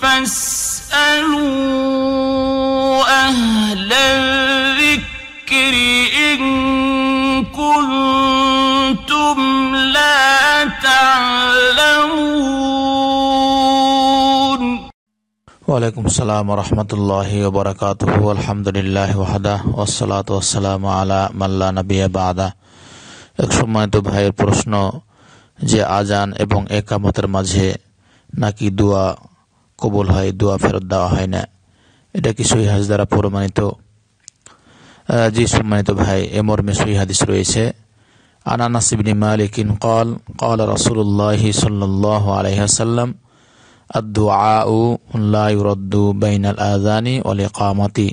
فاسألوا أهل الذكر إن كنتم لا تعلمون وعليكم السلام ورحمة الله وبركاته والحمد لله وحده والصلاة والسلام على من لا نبي بعده এক সময় তো ভাইয়ের প্রশ্ন যে আজান এবং একামতের মাঝে নাকি দোয়া কবুল হয় দোয়া ফেরত দেওয়া হয় না এটা কি সহি দ্বারা প্রমাণিত জি সম্মানিত ভাই এ মর্মে সহি হাদিস রয়েছে আনানাস ইবনি মালিকিন কল কল রসুল্লাহি সাল্লাহ আলহাসাল্লাম আদুআউ লা ইউরদ্দু বাইনাল আযানি ওয়াল ইকামাতি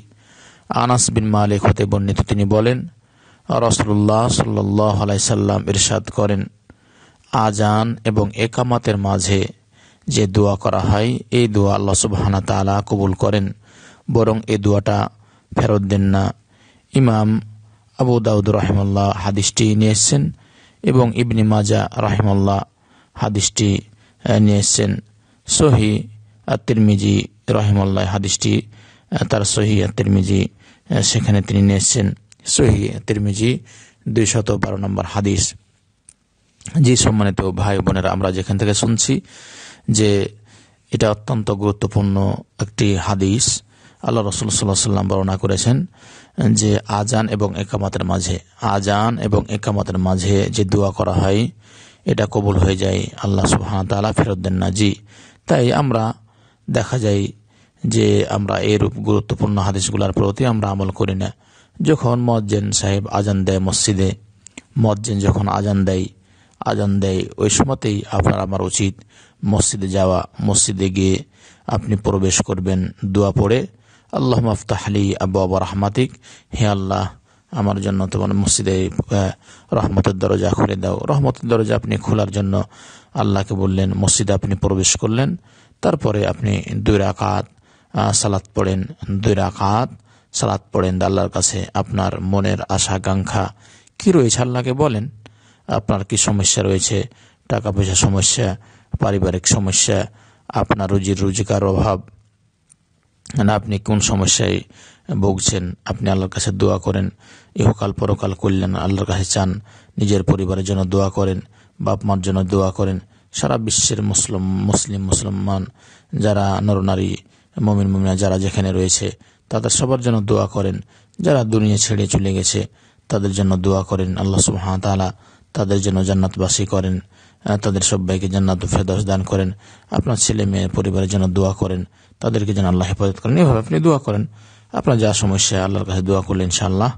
আনাস বিন মালিক হতে বর্ণিত তিনি বলেন রসুল্লাহ সাল্লাহ আলাইসাল্লাম ইরশাদ করেন আজান এবং একামাতের মাঝে যে দোয়া করা হয় এই দোয়া আল্লাহ সুবাহানা তালা কবুল করেন বরং এ দোয়াটা ফেরত দেন না ইমাম আবু দাউদ রাহিমুল্লাহ হাদিসটি নিয়ে এসছেন এবং ইবনি মাজা রাহিমুল্লাহ হাদিসটি নিয়ে এসছেন সহি আত্মিরমিজি রহিমুল্লাহ হাদিসটি তার সহি আত্মিরমিজি সেখানে তিনি নিয়ে এসছেন সহি আত্মিরমিজি দুইশত বারো নম্বর হাদিস জি সম্মানিত ভাই বোনেরা আমরা যেখান থেকে শুনছি যে এটা অত্যন্ত গুরুত্বপূর্ণ একটি হাদিস আল্লাহ রসুল সাল্লাহ সাল্লাম বর্ণনা করেছেন যে আজান এবং একামতের মাঝে আজান এবং একামতের মাঝে যে দোয়া করা হয় এটা কবুল হয়ে যায় আল্লাহ সুহান তালা ফেরত দেন না জি তাই আমরা দেখা যায় যে আমরা এরূপ গুরুত্বপূর্ণ হাদিসগুলোর প্রতি আমরা আমল করি না যখন মজ্জেন সাহেব আজান দেয় মসজিদে মজ্জেন যখন আজান দেয় আজান দেয় ওই সময়তেই আপনার আমার উচিত মসজিদে যাওয়া মসজিদে গিয়ে আপনি প্রবেশ করবেন দোয়া পড়ে আল্লাহ মাফতাহ আলী আব্বা আবা রহমাতিক হে আল্লাহ আমার জন্য তোমার মসজিদে রহমতের দরজা খুলে দাও রহমতের দরজা আপনি খোলার জন্য আল্লাহকে বললেন মসজিদে আপনি প্রবেশ করলেন তারপরে আপনি দুই রাকাত সালাত পড়েন দুই রাকাত সালাত পড়েন আল্লাহর কাছে আপনার মনের আশা আকাঙ্ক্ষা কী রয়েছে আল্লাহকে বলেন আপনার কি সমস্যা রয়েছে টাকা পয়সা সমস্যা পারিবারিক সমস্যা আপনার রুজির রুজিকার অভাব না আপনি কোন সমস্যায় ভুগছেন আপনি আল্লাহর কাছে দোয়া করেন ইহকাল পরকাল করলেন আল্লাহর কাছে চান নিজের পরিবারের জন্য দোয়া করেন বাপ মার জন্য দোয়া করেন সারা বিশ্বের মুসলিম মুসলিম মুসলমান যারা নরনারী মমিন মমিনা যারা যেখানে রয়েছে তাদের সবার জন্য দোয়া করেন যারা দুনিয়া ছেড়ে চলে গেছে তাদের জন্য দোয়া করেন আল্লাহ সুবাহ তাদের জন্য জান্নাতবাসী করেন তাদের সবাইকে জান্নাত ফেদাস দান করেন আপনার ছেলে মেয়ে পরিবারের জন্য দোয়া করেন তাদেরকে যেন আল্লাহ হেফাজত করেন এভাবে আপনি দোয়া করেন আপনার যা সমস্যা আল্লাহর কাছে দোয়া করলে ইনশাআল্লাহ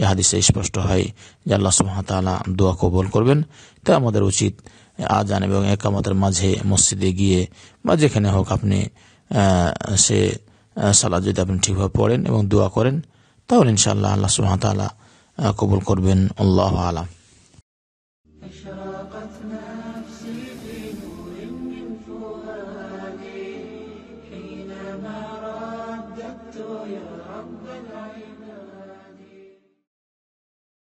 এ হাদিসে স্পষ্ট হয় যে আল্লাহ সুহামতালা দোয়া কবল করবেন তা আমাদের উচিত আজান এবং একামতের মাঝে মসজিদে গিয়ে বা যেখানে হোক আপনি সে সালাদ যদি আপনি ঠিকভাবে পড়েন এবং দোয়া করেন তাহলে ইনশাআল্লাহ আল্লাহ সুহামতালা কবুল করবেন আল্লাহ আলাম